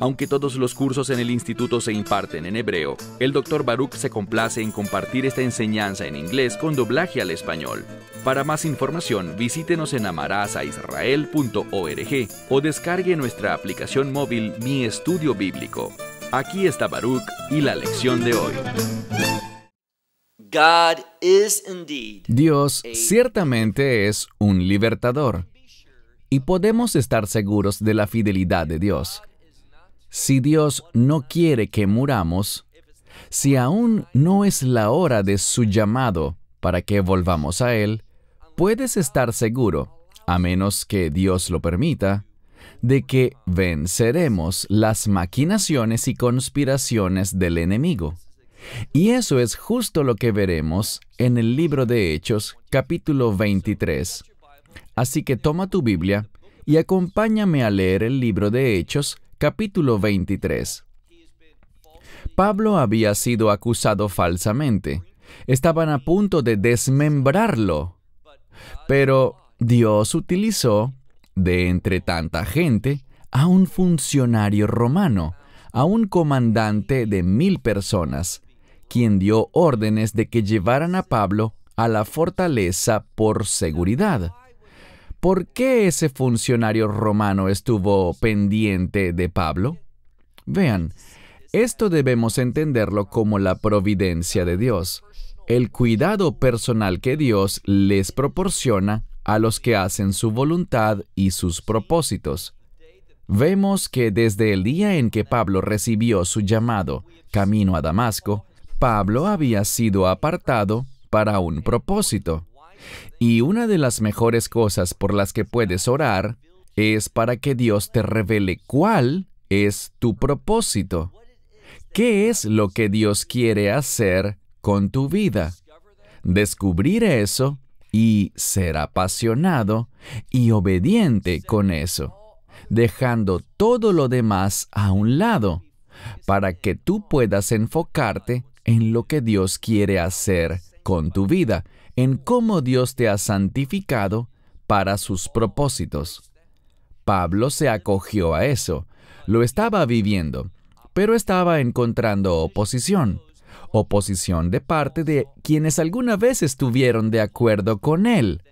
Aunque todos los cursos en el instituto se imparten en hebreo, el Dr. Baruch se complace en compartir esta enseñanza en inglés con doblaje al español. Para más información, visítenos en amarazaisrael.org o descargue nuestra aplicación móvil Mi Estudio Bíblico. Aquí está Baruch y la lección de hoy. Dios ciertamente es un libertador y podemos estar seguros de la fidelidad de Dios si Dios no quiere que muramos, si aún no es la hora de su llamado para que volvamos a Él, puedes estar seguro, a menos que Dios lo permita, de que venceremos las maquinaciones y conspiraciones del enemigo. Y eso es justo lo que veremos en el libro de Hechos capítulo 23. Así que toma tu Biblia y acompáñame a leer el libro de Hechos Capítulo 23 Pablo había sido acusado falsamente. Estaban a punto de desmembrarlo. Pero Dios utilizó, de entre tanta gente, a un funcionario romano, a un comandante de mil personas, quien dio órdenes de que llevaran a Pablo a la fortaleza por seguridad. ¿Por qué ese funcionario romano estuvo pendiente de Pablo? Vean, esto debemos entenderlo como la providencia de Dios, el cuidado personal que Dios les proporciona a los que hacen su voluntad y sus propósitos. Vemos que desde el día en que Pablo recibió su llamado, camino a Damasco, Pablo había sido apartado para un propósito. Y una de las mejores cosas por las que puedes orar es para que Dios te revele cuál es tu propósito. ¿Qué es lo que Dios quiere hacer con tu vida? Descubrir eso y ser apasionado y obediente con eso, dejando todo lo demás a un lado, para que tú puedas enfocarte en lo que Dios quiere hacer con tu vida en cómo Dios te ha santificado para sus propósitos. Pablo se acogió a eso, lo estaba viviendo, pero estaba encontrando oposición, oposición de parte de quienes alguna vez estuvieron de acuerdo con él.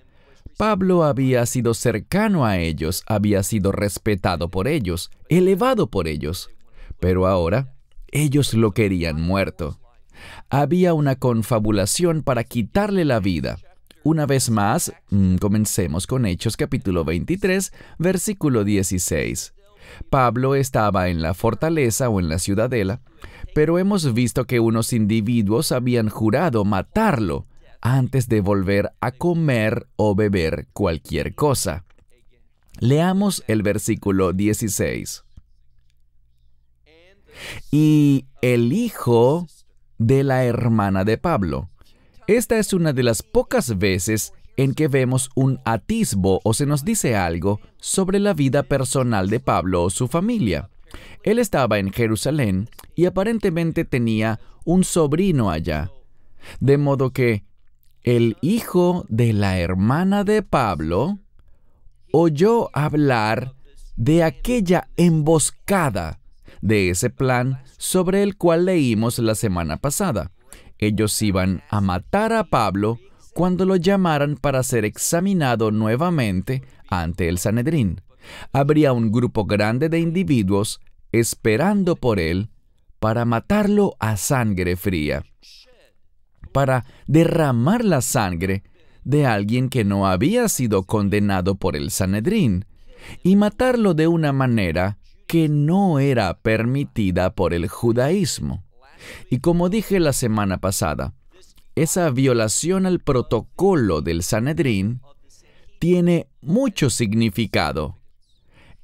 Pablo había sido cercano a ellos, había sido respetado por ellos, elevado por ellos, pero ahora ellos lo querían muerto había una confabulación para quitarle la vida. Una vez más, mm, comencemos con Hechos capítulo 23, versículo 16. Pablo estaba en la fortaleza o en la ciudadela, pero hemos visto que unos individuos habían jurado matarlo antes de volver a comer o beber cualquier cosa. Leamos el versículo 16. Y el hijo de la hermana de Pablo. Esta es una de las pocas veces en que vemos un atisbo o se nos dice algo sobre la vida personal de Pablo o su familia. Él estaba en Jerusalén y aparentemente tenía un sobrino allá. De modo que el hijo de la hermana de Pablo oyó hablar de aquella emboscada de ese plan sobre el cual leímos la semana pasada. Ellos iban a matar a Pablo cuando lo llamaran para ser examinado nuevamente ante el Sanedrín. Habría un grupo grande de individuos esperando por él para matarlo a sangre fría, para derramar la sangre de alguien que no había sido condenado por el Sanedrín y matarlo de una manera que no era permitida por el judaísmo. Y como dije la semana pasada, esa violación al protocolo del Sanedrín tiene mucho significado.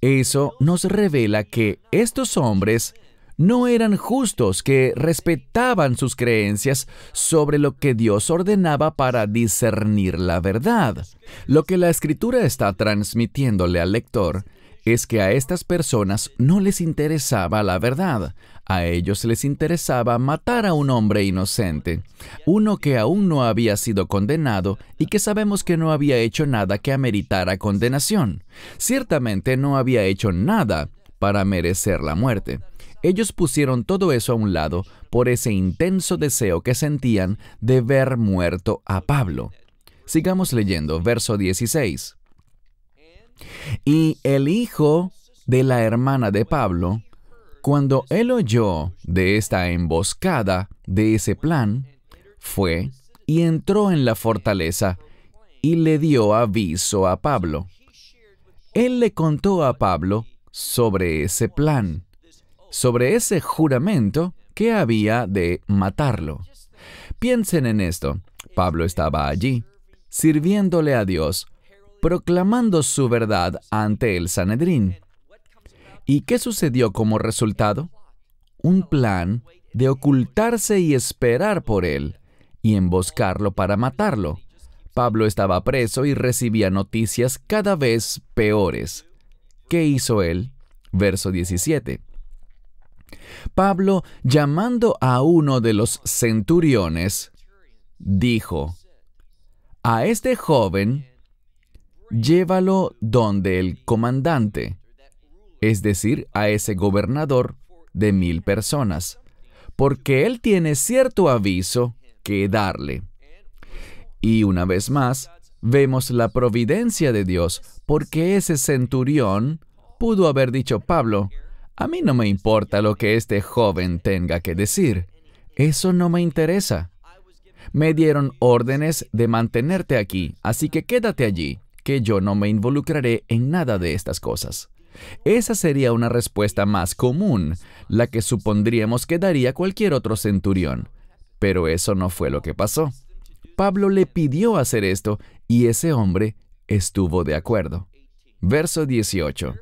Eso nos revela que estos hombres no eran justos, que respetaban sus creencias sobre lo que Dios ordenaba para discernir la verdad. Lo que la escritura está transmitiéndole al lector es que a estas personas no les interesaba la verdad, a ellos les interesaba matar a un hombre inocente, uno que aún no había sido condenado y que sabemos que no había hecho nada que ameritara condenación. Ciertamente no había hecho nada para merecer la muerte. Ellos pusieron todo eso a un lado por ese intenso deseo que sentían de ver muerto a Pablo. Sigamos leyendo, verso 16. Y el hijo de la hermana de Pablo, cuando él oyó de esta emboscada, de ese plan, fue y entró en la fortaleza y le dio aviso a Pablo. Él le contó a Pablo sobre ese plan, sobre ese juramento que había de matarlo. Piensen en esto. Pablo estaba allí, sirviéndole a Dios proclamando su verdad ante el Sanedrín. ¿Y qué sucedió como resultado? Un plan de ocultarse y esperar por él, y emboscarlo para matarlo. Pablo estaba preso y recibía noticias cada vez peores. ¿Qué hizo él? Verso 17. Pablo, llamando a uno de los centuriones, dijo, A este joven llévalo donde el comandante, es decir, a ese gobernador de mil personas, porque él tiene cierto aviso que darle. Y una vez más, vemos la providencia de Dios, porque ese centurión pudo haber dicho Pablo, a mí no me importa lo que este joven tenga que decir, eso no me interesa. Me dieron órdenes de mantenerte aquí, así que quédate allí que yo no me involucraré en nada de estas cosas. Esa sería una respuesta más común, la que supondríamos que daría cualquier otro centurión. Pero eso no fue lo que pasó. Pablo le pidió hacer esto y ese hombre estuvo de acuerdo. Verso 18.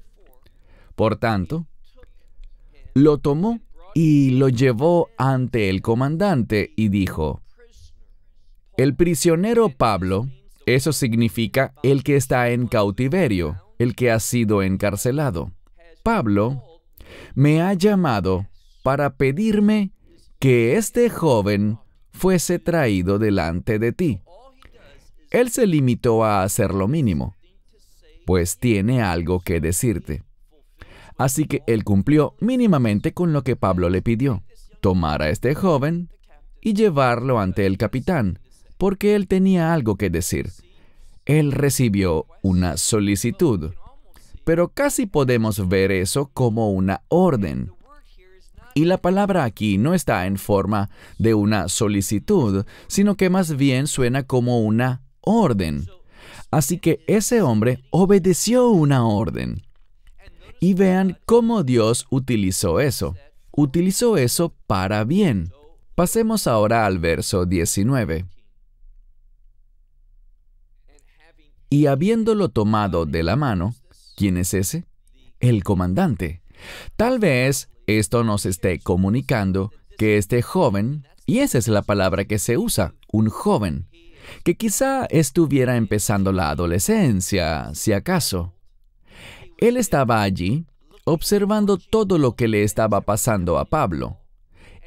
Por tanto, lo tomó y lo llevó ante el comandante y dijo, El prisionero Pablo eso significa el que está en cautiverio, el que ha sido encarcelado. Pablo me ha llamado para pedirme que este joven fuese traído delante de ti. Él se limitó a hacer lo mínimo, pues tiene algo que decirte. Así que él cumplió mínimamente con lo que Pablo le pidió, tomar a este joven y llevarlo ante el capitán, porque él tenía algo que decir. Él recibió una solicitud, pero casi podemos ver eso como una orden. Y la palabra aquí no está en forma de una solicitud, sino que más bien suena como una orden. Así que ese hombre obedeció una orden. Y vean cómo Dios utilizó eso. Utilizó eso para bien. Pasemos ahora al verso 19. Y habiéndolo tomado de la mano, ¿quién es ese? El comandante. Tal vez esto nos esté comunicando que este joven, y esa es la palabra que se usa, un joven, que quizá estuviera empezando la adolescencia, si acaso. Él estaba allí observando todo lo que le estaba pasando a Pablo.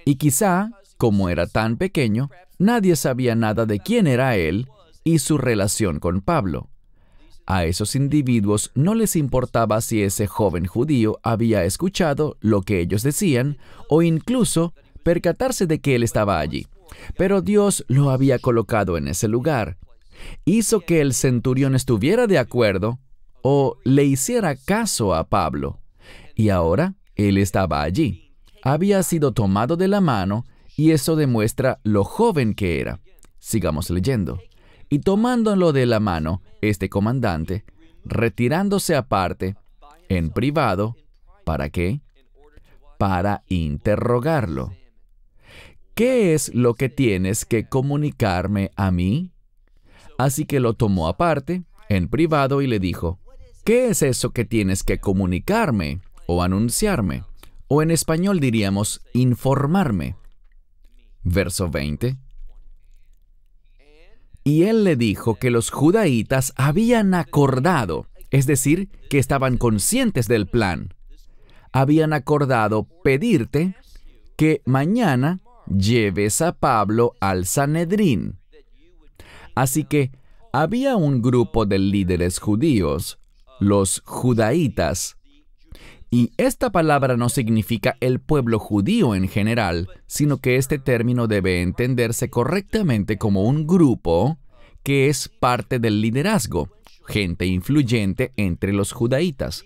Y quizá, como era tan pequeño, nadie sabía nada de quién era él y su relación con Pablo. A esos individuos no les importaba si ese joven judío había escuchado lo que ellos decían o incluso percatarse de que él estaba allí. Pero Dios lo había colocado en ese lugar. Hizo que el centurión estuviera de acuerdo o le hiciera caso a Pablo. Y ahora él estaba allí. Había sido tomado de la mano y eso demuestra lo joven que era. Sigamos leyendo y tomándolo de la mano, este comandante, retirándose aparte, en privado, ¿para qué? Para interrogarlo. ¿Qué es lo que tienes que comunicarme a mí? Así que lo tomó aparte, en privado, y le dijo, ¿qué es eso que tienes que comunicarme o anunciarme? O en español diríamos informarme. Verso 20. Y él le dijo que los judaítas habían acordado, es decir, que estaban conscientes del plan. Habían acordado pedirte que mañana lleves a Pablo al Sanedrín. Así que había un grupo de líderes judíos, los judaítas, y esta palabra no significa el pueblo judío en general, sino que este término debe entenderse correctamente como un grupo que es parte del liderazgo, gente influyente entre los judaítas.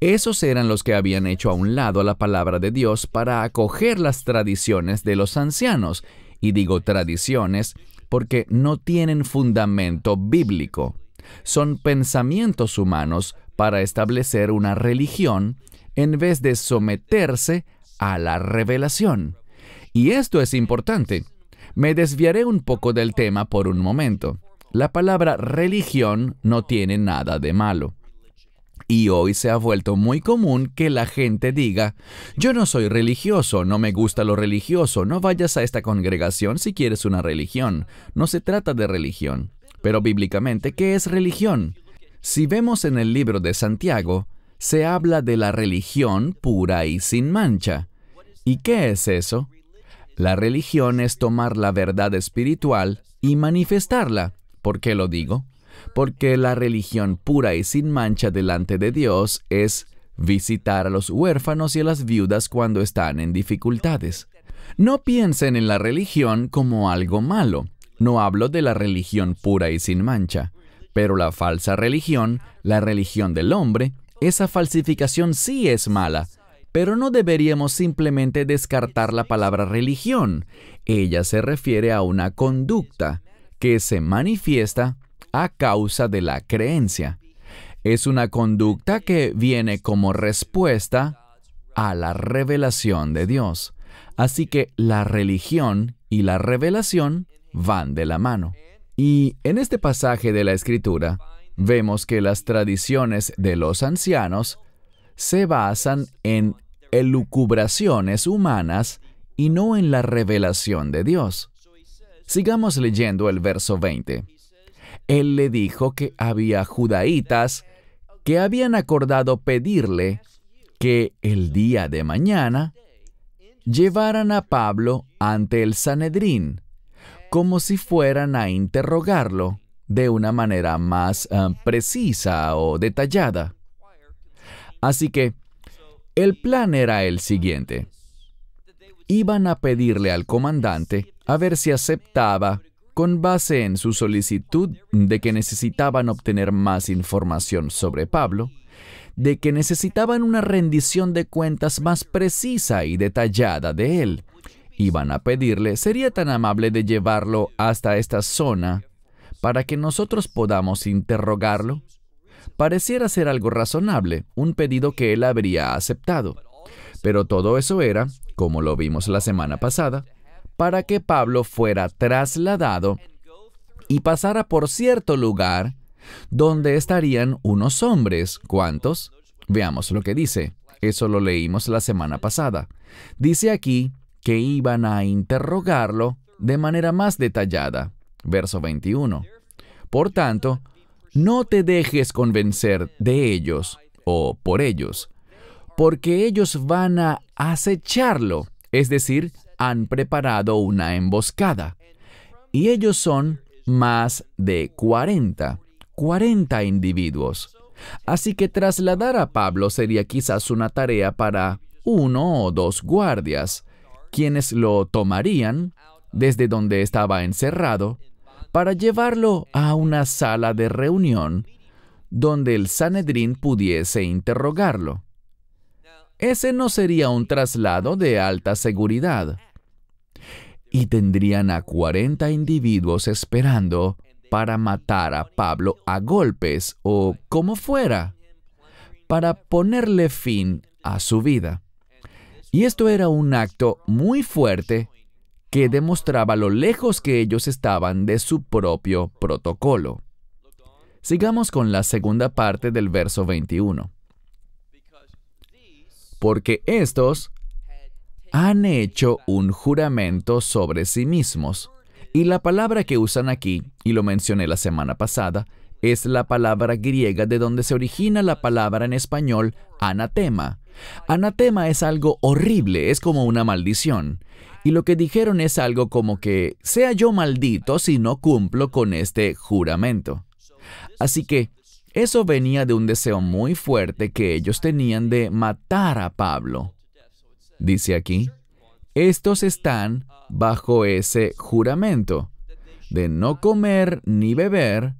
Esos eran los que habían hecho a un lado la palabra de Dios para acoger las tradiciones de los ancianos. Y digo tradiciones porque no tienen fundamento bíblico. Son pensamientos humanos para establecer una religión en vez de someterse a la revelación. Y esto es importante. Me desviaré un poco del tema por un momento. La palabra religión no tiene nada de malo. Y hoy se ha vuelto muy común que la gente diga, yo no soy religioso, no me gusta lo religioso, no vayas a esta congregación si quieres una religión. No se trata de religión. Pero bíblicamente, ¿qué es religión? Si vemos en el libro de Santiago, se habla de la religión pura y sin mancha. ¿Y qué es eso? La religión es tomar la verdad espiritual y manifestarla. ¿Por qué lo digo? Porque la religión pura y sin mancha delante de Dios es visitar a los huérfanos y a las viudas cuando están en dificultades. No piensen en la religión como algo malo. No hablo de la religión pura y sin mancha, pero la falsa religión, la religión del hombre, esa falsificación sí es mala, pero no deberíamos simplemente descartar la palabra religión. Ella se refiere a una conducta que se manifiesta a causa de la creencia. Es una conducta que viene como respuesta a la revelación de Dios. Así que la religión y la revelación van de la mano. Y en este pasaje de la Escritura vemos que las tradiciones de los ancianos se basan en elucubraciones humanas y no en la revelación de Dios. Sigamos leyendo el verso 20. Él le dijo que había judaítas que habían acordado pedirle que el día de mañana llevaran a Pablo ante el Sanedrín, como si fueran a interrogarlo de una manera más eh, precisa o detallada. Así que el plan era el siguiente. Iban a pedirle al comandante a ver si aceptaba con base en su solicitud de que necesitaban obtener más información sobre Pablo, de que necesitaban una rendición de cuentas más precisa y detallada de él. Iban a pedirle, sería tan amable de llevarlo hasta esta zona para que nosotros podamos interrogarlo? Pareciera ser algo razonable, un pedido que él habría aceptado. Pero todo eso era, como lo vimos la semana pasada, para que Pablo fuera trasladado y pasara por cierto lugar donde estarían unos hombres. ¿Cuántos? Veamos lo que dice. Eso lo leímos la semana pasada. Dice aquí que iban a interrogarlo de manera más detallada. Verso 21. Por tanto, no te dejes convencer de ellos o por ellos, porque ellos van a acecharlo, es decir, han preparado una emboscada. Y ellos son más de 40, 40 individuos. Así que trasladar a Pablo sería quizás una tarea para uno o dos guardias, quienes lo tomarían desde donde estaba encerrado para llevarlo a una sala de reunión donde el Sanedrín pudiese interrogarlo. Ese no sería un traslado de alta seguridad. Y tendrían a 40 individuos esperando para matar a Pablo a golpes o como fuera, para ponerle fin a su vida. Y esto era un acto muy fuerte que demostraba lo lejos que ellos estaban de su propio protocolo. Sigamos con la segunda parte del verso 21. Porque estos han hecho un juramento sobre sí mismos. Y la palabra que usan aquí, y lo mencioné la semana pasada, es la palabra griega de donde se origina la palabra en español anatema. Anatema es algo horrible, es como una maldición. Y lo que dijeron es algo como que, sea yo maldito si no cumplo con este juramento. Así que eso venía de un deseo muy fuerte que ellos tenían de matar a Pablo. Dice aquí, estos están bajo ese juramento de no comer ni beber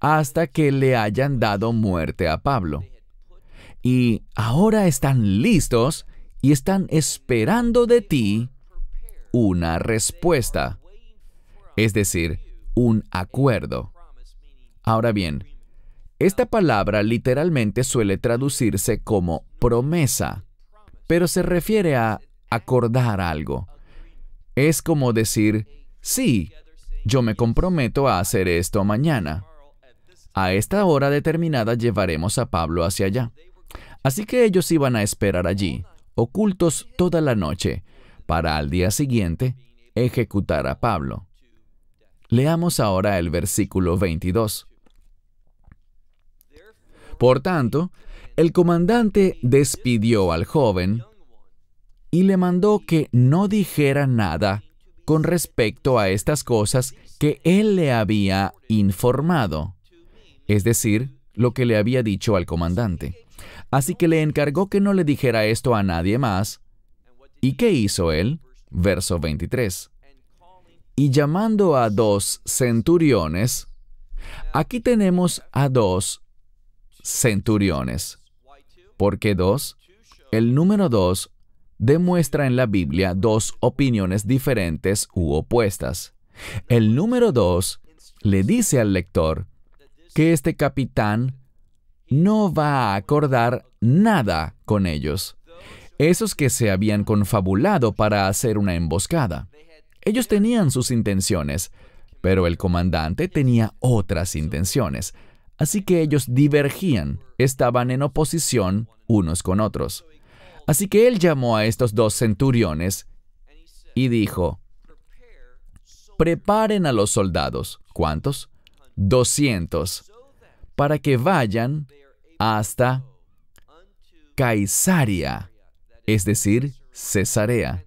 hasta que le hayan dado muerte a Pablo. Y ahora están listos y están esperando de ti una respuesta, es decir, un acuerdo. Ahora bien, esta palabra literalmente suele traducirse como promesa, pero se refiere a acordar algo. Es como decir, sí, yo me comprometo a hacer esto mañana. A esta hora determinada llevaremos a Pablo hacia allá. Así que ellos iban a esperar allí, ocultos toda la noche, para al día siguiente ejecutar a Pablo. Leamos ahora el versículo 22. Por tanto, el comandante despidió al joven y le mandó que no dijera nada con respecto a estas cosas que él le había informado, es decir, lo que le había dicho al comandante. Así que le encargó que no le dijera esto a nadie más, ¿Y qué hizo él? Verso 23. Y llamando a dos centuriones, aquí tenemos a dos centuriones. ¿Por qué dos? El número dos demuestra en la Biblia dos opiniones diferentes u opuestas. El número dos le dice al lector que este capitán no va a acordar nada con ellos esos que se habían confabulado para hacer una emboscada. Ellos tenían sus intenciones, pero el comandante tenía otras intenciones, así que ellos divergían, estaban en oposición unos con otros. Así que él llamó a estos dos centuriones y dijo, preparen a los soldados, ¿cuántos? 200, para que vayan hasta Caesaria es decir, Cesarea,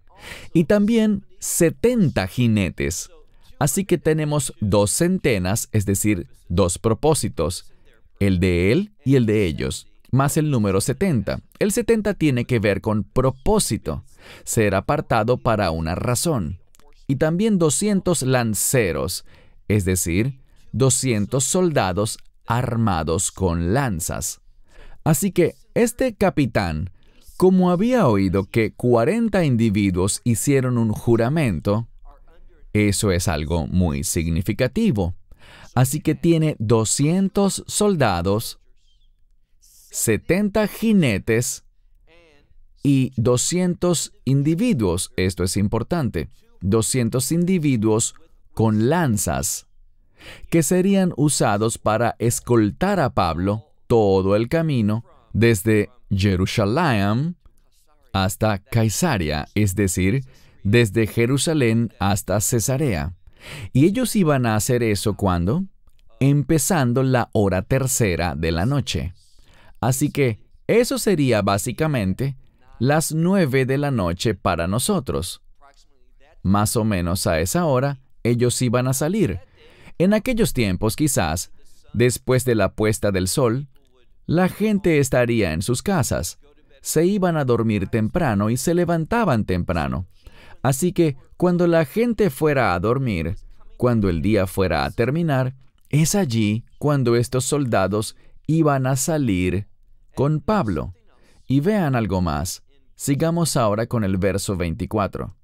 y también 70 jinetes. Así que tenemos dos centenas, es decir, dos propósitos, el de él y el de ellos, más el número 70. El 70 tiene que ver con propósito, ser apartado para una razón. Y también 200 lanceros, es decir, 200 soldados armados con lanzas. Así que este capitán como había oído que 40 individuos hicieron un juramento, eso es algo muy significativo. Así que tiene 200 soldados, 70 jinetes y 200 individuos. Esto es importante. 200 individuos con lanzas que serían usados para escoltar a Pablo todo el camino desde Jerusalén hasta Caesarea, es decir, desde Jerusalén hasta Cesarea. Y ellos iban a hacer eso cuando? Empezando la hora tercera de la noche. Así que eso sería básicamente las nueve de la noche para nosotros. Más o menos a esa hora ellos iban a salir. En aquellos tiempos quizás, después de la puesta del sol, la gente estaría en sus casas, se iban a dormir temprano y se levantaban temprano. Así que cuando la gente fuera a dormir, cuando el día fuera a terminar, es allí cuando estos soldados iban a salir con Pablo. Y vean algo más. Sigamos ahora con el verso 24.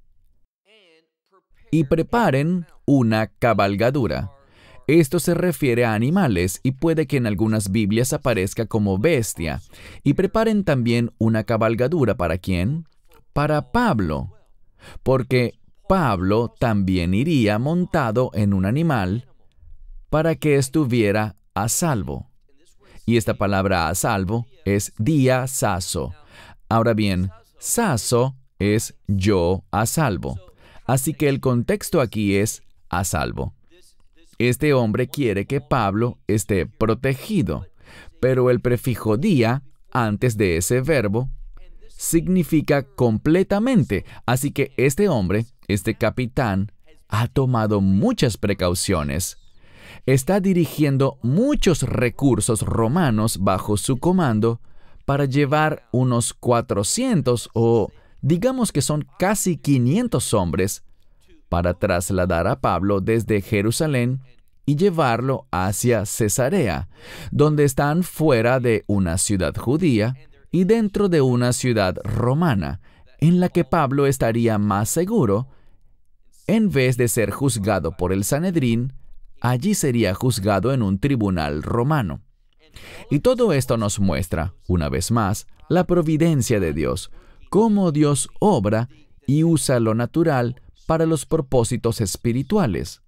Y preparen una cabalgadura. Esto se refiere a animales y puede que en algunas Biblias aparezca como bestia. Y preparen también una cabalgadura para quién? Para Pablo. Porque Pablo también iría montado en un animal para que estuviera a salvo. Y esta palabra a salvo es día saso. Ahora bien, saso es yo a salvo. Así que el contexto aquí es a salvo. Este hombre quiere que Pablo esté protegido, pero el prefijo día antes de ese verbo significa completamente, así que este hombre, este capitán, ha tomado muchas precauciones. Está dirigiendo muchos recursos romanos bajo su comando para llevar unos 400 o digamos que son casi 500 hombres para trasladar a Pablo desde Jerusalén y llevarlo hacia Cesarea, donde están fuera de una ciudad judía y dentro de una ciudad romana, en la que Pablo estaría más seguro, en vez de ser juzgado por el Sanedrín, allí sería juzgado en un tribunal romano. Y todo esto nos muestra, una vez más, la providencia de Dios, cómo Dios obra y usa lo natural para los propósitos espirituales.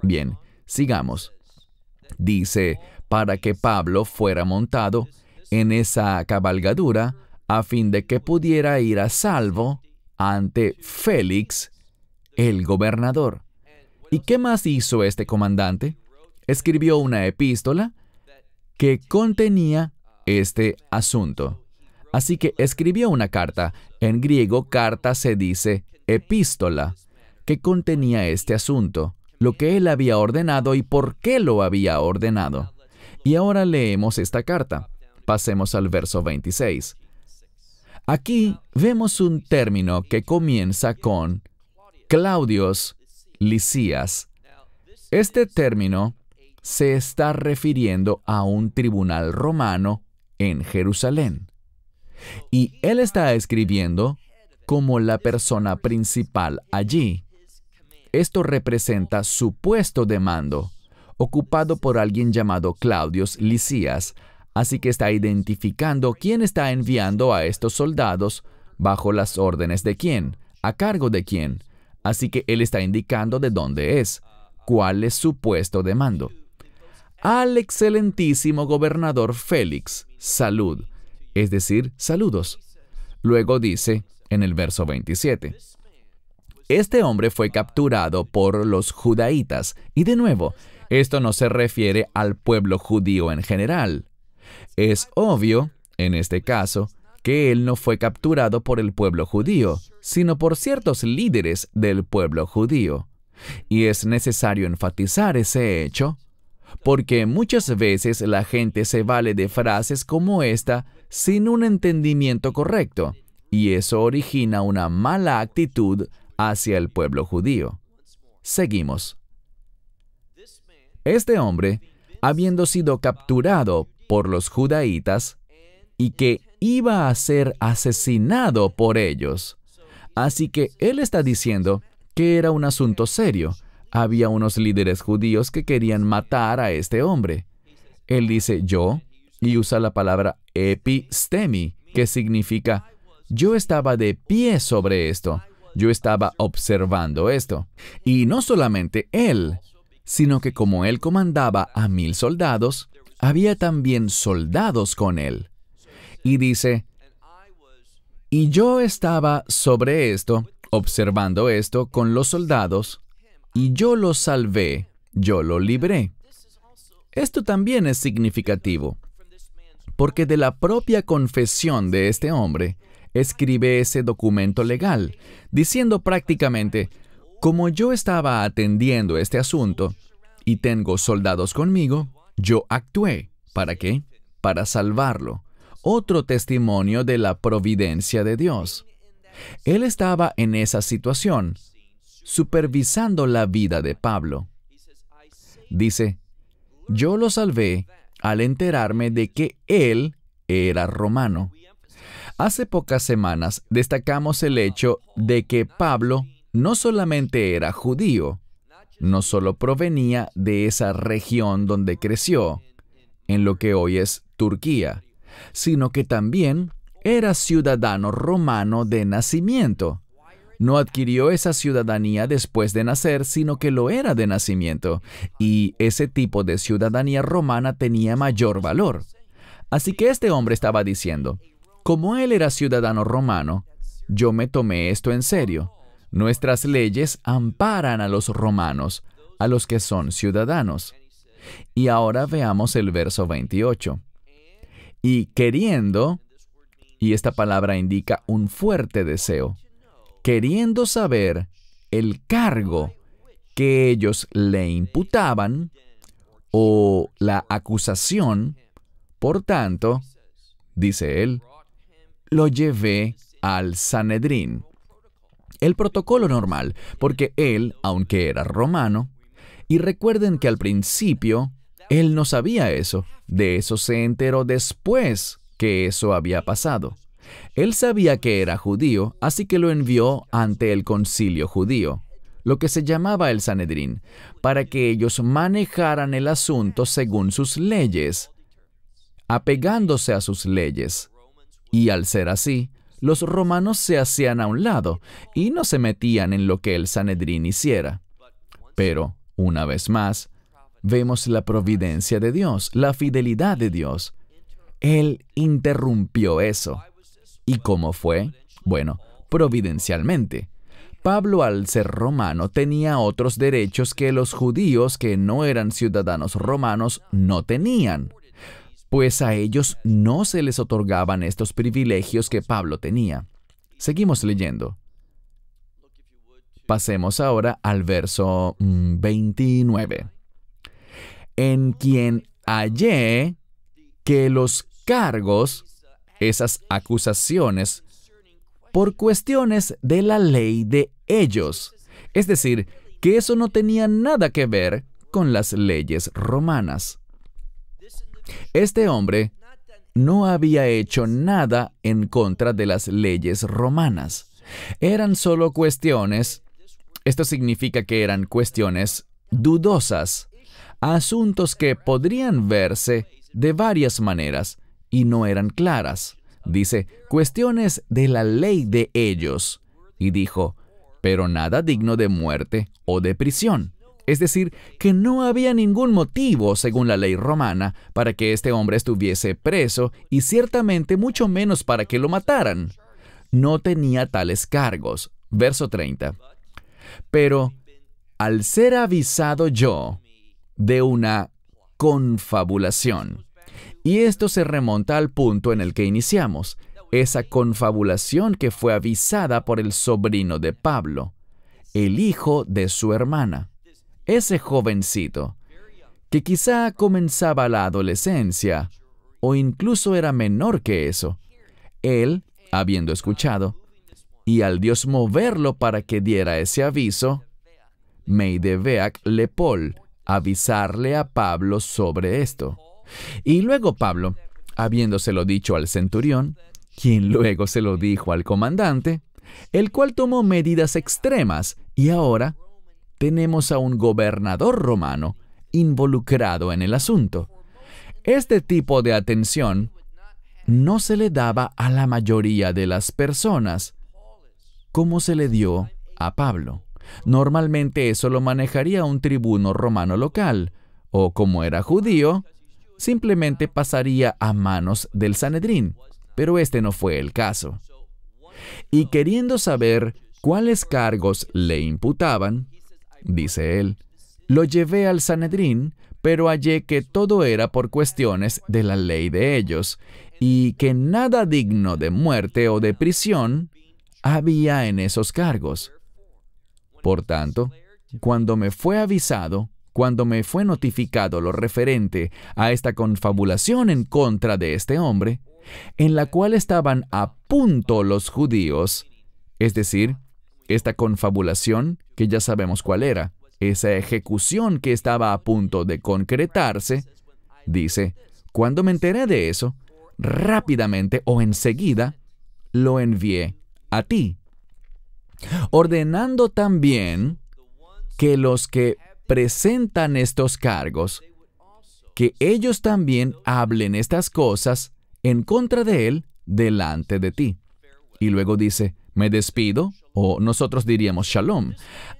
Bien, sigamos. Dice, para que Pablo fuera montado en esa cabalgadura a fin de que pudiera ir a salvo ante Félix, el gobernador. ¿Y qué más hizo este comandante? Escribió una epístola que contenía este asunto. Así que escribió una carta. En griego carta se dice epístola que contenía este asunto, lo que él había ordenado y por qué lo había ordenado. Y ahora leemos esta carta. Pasemos al verso 26. Aquí vemos un término que comienza con Claudios Licías. Este término se está refiriendo a un tribunal romano en Jerusalén. Y él está escribiendo como la persona principal allí. Esto representa su puesto de mando, ocupado por alguien llamado Claudius Licías, así que está identificando quién está enviando a estos soldados, bajo las órdenes de quién, a cargo de quién. Así que él está indicando de dónde es, cuál es su puesto de mando. Al excelentísimo gobernador Félix, salud, es decir, saludos. Luego dice en el verso 27. Este hombre fue capturado por los judaítas, y de nuevo, esto no se refiere al pueblo judío en general. Es obvio, en este caso, que él no fue capturado por el pueblo judío, sino por ciertos líderes del pueblo judío. Y es necesario enfatizar ese hecho, porque muchas veces la gente se vale de frases como esta sin un entendimiento correcto, y eso origina una mala actitud hacia el pueblo judío. Seguimos. Este hombre, habiendo sido capturado por los judaítas y que iba a ser asesinado por ellos. Así que él está diciendo que era un asunto serio. Había unos líderes judíos que querían matar a este hombre. Él dice yo y usa la palabra epistemi, que significa yo estaba de pie sobre esto. Yo estaba observando esto. Y no solamente él, sino que como él comandaba a mil soldados, había también soldados con él. Y dice, y yo estaba sobre esto, observando esto con los soldados, y yo lo salvé, yo lo libré. Esto también es significativo, porque de la propia confesión de este hombre, escribe ese documento legal, diciendo prácticamente, como yo estaba atendiendo este asunto y tengo soldados conmigo, yo actué. ¿Para qué? Para salvarlo. Otro testimonio de la providencia de Dios. Él estaba en esa situación, supervisando la vida de Pablo. Dice, yo lo salvé al enterarme de que él era romano. Hace pocas semanas destacamos el hecho de que Pablo no solamente era judío, no solo provenía de esa región donde creció, en lo que hoy es Turquía, sino que también era ciudadano romano de nacimiento. No adquirió esa ciudadanía después de nacer, sino que lo era de nacimiento, y ese tipo de ciudadanía romana tenía mayor valor. Así que este hombre estaba diciendo, como él era ciudadano romano, yo me tomé esto en serio. Nuestras leyes amparan a los romanos, a los que son ciudadanos. Y ahora veamos el verso 28. Y queriendo, y esta palabra indica un fuerte deseo, queriendo saber el cargo que ellos le imputaban o la acusación, por tanto, dice él, lo llevé al Sanedrín, el protocolo normal, porque él, aunque era romano, y recuerden que al principio él no sabía eso, de eso se enteró después que eso había pasado. Él sabía que era judío, así que lo envió ante el concilio judío, lo que se llamaba el Sanedrín, para que ellos manejaran el asunto según sus leyes, apegándose a sus leyes. Y al ser así, los romanos se hacían a un lado y no se metían en lo que el Sanedrín hiciera. Pero, una vez más, vemos la providencia de Dios, la fidelidad de Dios. Él interrumpió eso. ¿Y cómo fue? Bueno, providencialmente. Pablo al ser romano tenía otros derechos que los judíos que no eran ciudadanos romanos no tenían pues a ellos no se les otorgaban estos privilegios que Pablo tenía. Seguimos leyendo. Pasemos ahora al verso 29. Mm, en quien hallé que los cargos, esas acusaciones, por cuestiones de la ley de ellos. Es decir, que eso no tenía nada que ver con las leyes romanas. Este hombre no había hecho nada en contra de las leyes romanas. Eran solo cuestiones, esto significa que eran cuestiones dudosas, asuntos que podrían verse de varias maneras y no eran claras. Dice, cuestiones de la ley de ellos. Y dijo, pero nada digno de muerte o de prisión. Es decir, que no había ningún motivo, según la ley romana, para que este hombre estuviese preso y ciertamente mucho menos para que lo mataran. No tenía tales cargos. Verso 30. Pero, al ser avisado yo de una confabulación, y esto se remonta al punto en el que iniciamos, esa confabulación que fue avisada por el sobrino de Pablo, el hijo de su hermana. Ese jovencito, que quizá comenzaba la adolescencia, o incluso era menor que eso, él, habiendo escuchado, y al Dios moverlo para que diera ese aviso, Meideveak le Paul avisarle a Pablo sobre esto. Y luego Pablo, habiéndoselo dicho al centurión, quien luego se lo dijo al comandante, el cual tomó medidas extremas y ahora tenemos a un gobernador romano involucrado en el asunto. Este tipo de atención no se le daba a la mayoría de las personas como se le dio a Pablo. Normalmente eso lo manejaría un tribuno romano local, o como era judío, simplemente pasaría a manos del Sanedrín, pero este no fue el caso. Y queriendo saber cuáles cargos le imputaban, dice él. Lo llevé al Sanedrín, pero hallé que todo era por cuestiones de la ley de ellos, y que nada digno de muerte o de prisión había en esos cargos. Por tanto, cuando me fue avisado, cuando me fue notificado lo referente a esta confabulación en contra de este hombre, en la cual estaban a punto los judíos, es decir, esta confabulación, que ya sabemos cuál era, esa ejecución que estaba a punto de concretarse, dice, cuando me enteré de eso, rápidamente o enseguida lo envié a ti, ordenando también que los que presentan estos cargos, que ellos también hablen estas cosas en contra de él delante de ti. Y luego dice, me despido, o nosotros diríamos shalom.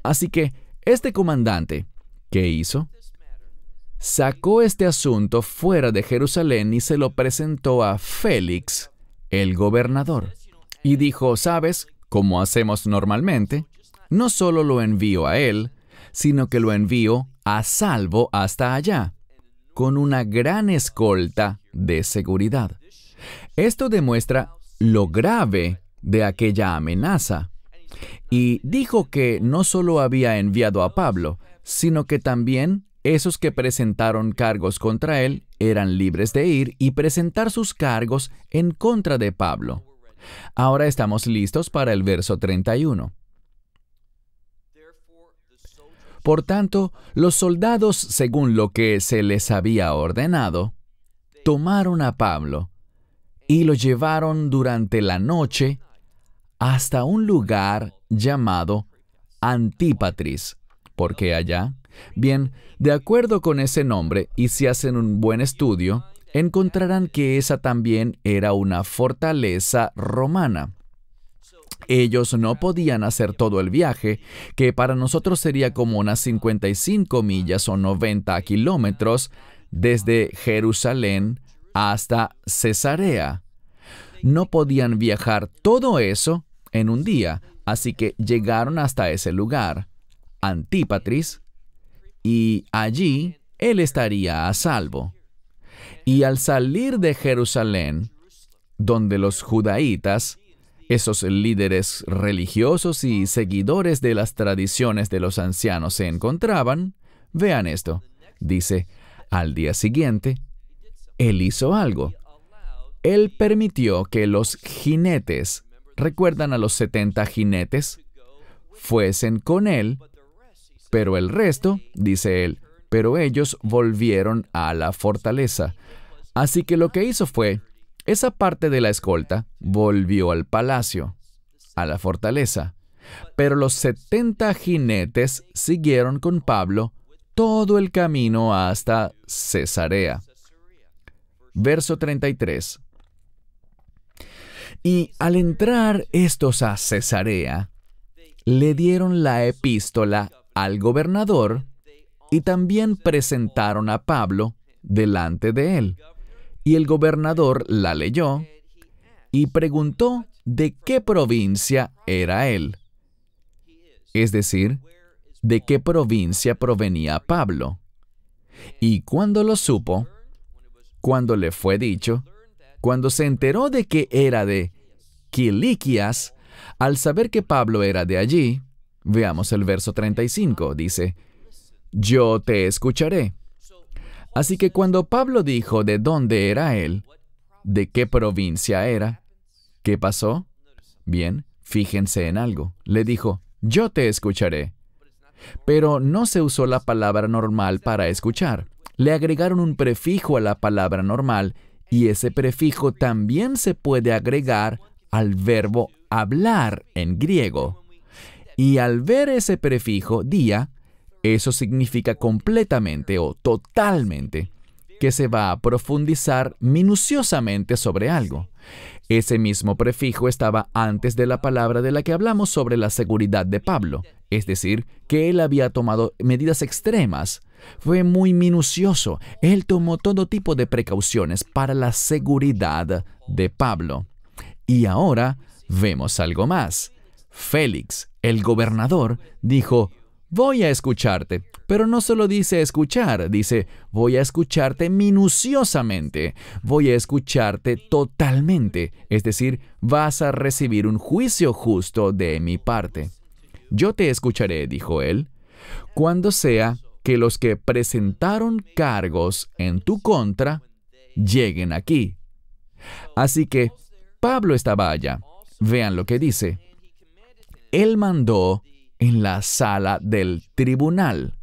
Así que este comandante, ¿qué hizo? Sacó este asunto fuera de Jerusalén y se lo presentó a Félix, el gobernador. Y dijo, ¿sabes? Como hacemos normalmente, no solo lo envío a él, sino que lo envío a salvo hasta allá, con una gran escolta de seguridad. Esto demuestra lo grave de aquella amenaza y dijo que no solo había enviado a Pablo, sino que también esos que presentaron cargos contra él eran libres de ir y presentar sus cargos en contra de Pablo. Ahora estamos listos para el verso 31. Por tanto, los soldados, según lo que se les había ordenado, tomaron a Pablo y lo llevaron durante la noche hasta un lugar llamado Antipatris, porque allá, bien, de acuerdo con ese nombre, y si hacen un buen estudio, encontrarán que esa también era una fortaleza romana. Ellos no podían hacer todo el viaje, que para nosotros sería como unas 55 millas o 90 kilómetros, desde Jerusalén hasta Cesarea. No podían viajar todo eso en un día, así que llegaron hasta ese lugar, antípatris y allí él estaría a salvo. Y al salir de Jerusalén, donde los judaítas, esos líderes religiosos y seguidores de las tradiciones de los ancianos se encontraban, vean esto, dice, al día siguiente, él hizo algo. Él permitió que los jinetes recuerdan a los 70 jinetes, fuesen con él, pero el resto, dice él, pero ellos volvieron a la fortaleza. Así que lo que hizo fue, esa parte de la escolta volvió al palacio, a la fortaleza. Pero los 70 jinetes siguieron con Pablo todo el camino hasta Cesarea. Verso 33. Y al entrar estos a Cesarea, le dieron la epístola al gobernador y también presentaron a Pablo delante de él. Y el gobernador la leyó y preguntó de qué provincia era él. Es decir, de qué provincia provenía Pablo. Y cuando lo supo, cuando le fue dicho, cuando se enteró de que era de Quiliquias, al saber que Pablo era de allí, veamos el verso 35, dice, Yo te escucharé. Así que cuando Pablo dijo de dónde era él, de qué provincia era, ¿qué pasó? Bien, fíjense en algo. Le dijo, yo te escucharé. Pero no se usó la palabra normal para escuchar. Le agregaron un prefijo a la palabra normal y ese prefijo también se puede agregar al verbo hablar en griego. Y al ver ese prefijo día, eso significa completamente o totalmente que se va a profundizar minuciosamente sobre algo. Ese mismo prefijo estaba antes de la palabra de la que hablamos sobre la seguridad de Pablo, es decir, que él había tomado medidas extremas fue muy minucioso. Él tomó todo tipo de precauciones para la seguridad de Pablo. Y ahora vemos algo más. Félix, el gobernador, dijo, voy a escucharte. Pero no solo dice escuchar, dice, voy a escucharte minuciosamente, voy a escucharte totalmente, es decir, vas a recibir un juicio justo de mi parte. Yo te escucharé, dijo él, cuando sea que los que presentaron cargos en tu contra lleguen aquí. Así que Pablo estaba allá. Vean lo que dice. Él mandó en la sala del tribunal.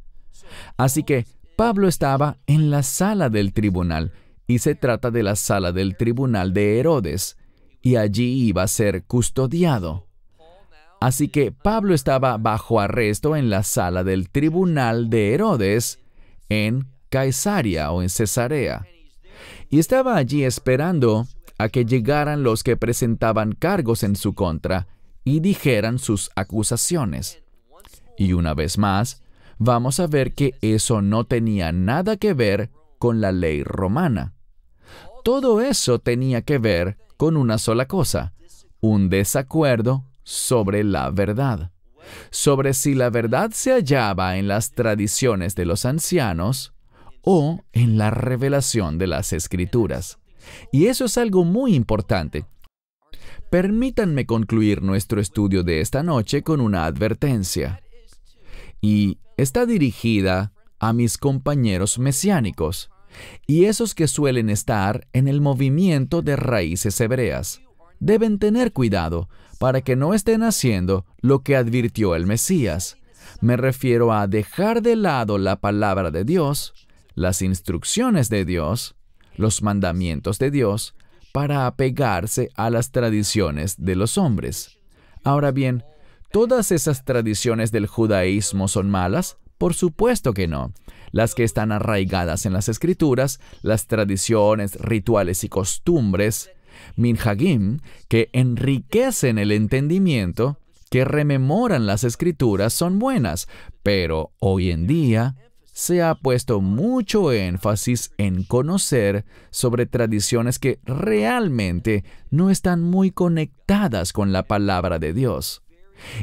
Así que Pablo estaba en la sala del tribunal, y se trata de la sala del tribunal de Herodes, y allí iba a ser custodiado. Así que Pablo estaba bajo arresto en la sala del tribunal de Herodes en Caesarea o en Cesarea. Y estaba allí esperando a que llegaran los que presentaban cargos en su contra y dijeran sus acusaciones. Y una vez más, vamos a ver que eso no tenía nada que ver con la ley romana. Todo eso tenía que ver con una sola cosa, un desacuerdo sobre la verdad, sobre si la verdad se hallaba en las tradiciones de los ancianos o en la revelación de las escrituras. Y eso es algo muy importante. Permítanme concluir nuestro estudio de esta noche con una advertencia. Y está dirigida a mis compañeros mesiánicos y esos que suelen estar en el movimiento de raíces hebreas. Deben tener cuidado para que no estén haciendo lo que advirtió el Mesías. Me refiero a dejar de lado la palabra de Dios, las instrucciones de Dios, los mandamientos de Dios, para apegarse a las tradiciones de los hombres. Ahora bien, ¿todas esas tradiciones del judaísmo son malas? Por supuesto que no. Las que están arraigadas en las escrituras, las tradiciones, rituales y costumbres, minhagim, que enriquecen el entendimiento, que rememoran las escrituras, son buenas, pero hoy en día se ha puesto mucho énfasis en conocer sobre tradiciones que realmente no están muy conectadas con la palabra de Dios.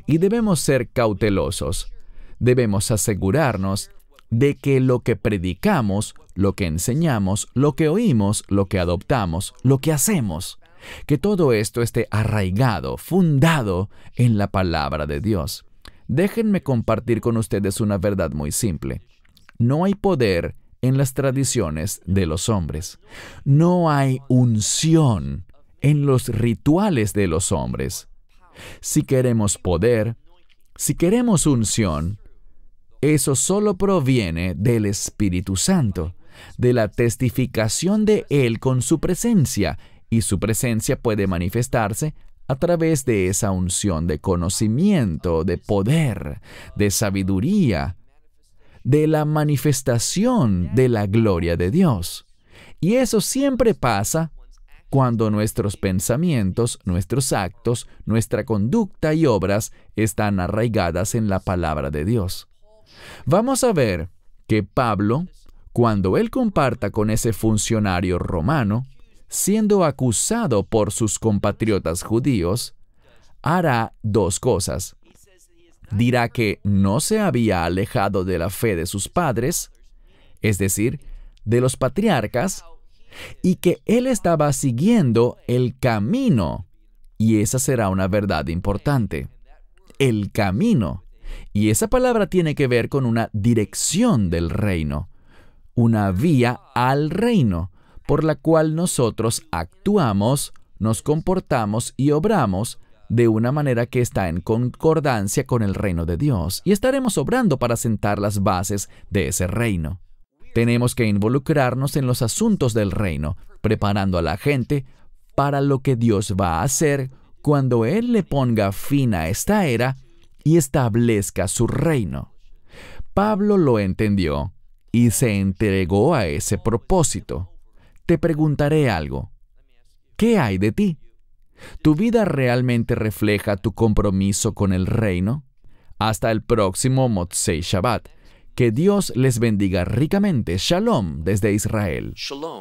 Y debemos ser cautelosos. Debemos asegurarnos de que lo que predicamos lo que enseñamos, lo que oímos, lo que adoptamos, lo que hacemos. Que todo esto esté arraigado, fundado en la palabra de Dios. Déjenme compartir con ustedes una verdad muy simple. No hay poder en las tradiciones de los hombres. No hay unción en los rituales de los hombres. Si queremos poder, si queremos unción, eso solo proviene del Espíritu Santo de la testificación de Él con su presencia, y su presencia puede manifestarse a través de esa unción de conocimiento, de poder, de sabiduría, de la manifestación de la gloria de Dios. Y eso siempre pasa cuando nuestros pensamientos, nuestros actos, nuestra conducta y obras están arraigadas en la palabra de Dios. Vamos a ver que Pablo cuando él comparta con ese funcionario romano, siendo acusado por sus compatriotas judíos, hará dos cosas. Dirá que no se había alejado de la fe de sus padres, es decir, de los patriarcas, y que él estaba siguiendo el camino. Y esa será una verdad importante. El camino. Y esa palabra tiene que ver con una dirección del reino una vía al reino, por la cual nosotros actuamos, nos comportamos y obramos de una manera que está en concordancia con el reino de Dios, y estaremos obrando para sentar las bases de ese reino. Tenemos que involucrarnos en los asuntos del reino, preparando a la gente para lo que Dios va a hacer cuando Él le ponga fin a esta era y establezca su reino. Pablo lo entendió y se entregó a ese propósito. Te preguntaré algo. ¿Qué hay de ti? ¿Tu vida realmente refleja tu compromiso con el reino? Hasta el próximo Motzei Shabbat. Que Dios les bendiga ricamente. Shalom desde Israel. Israel.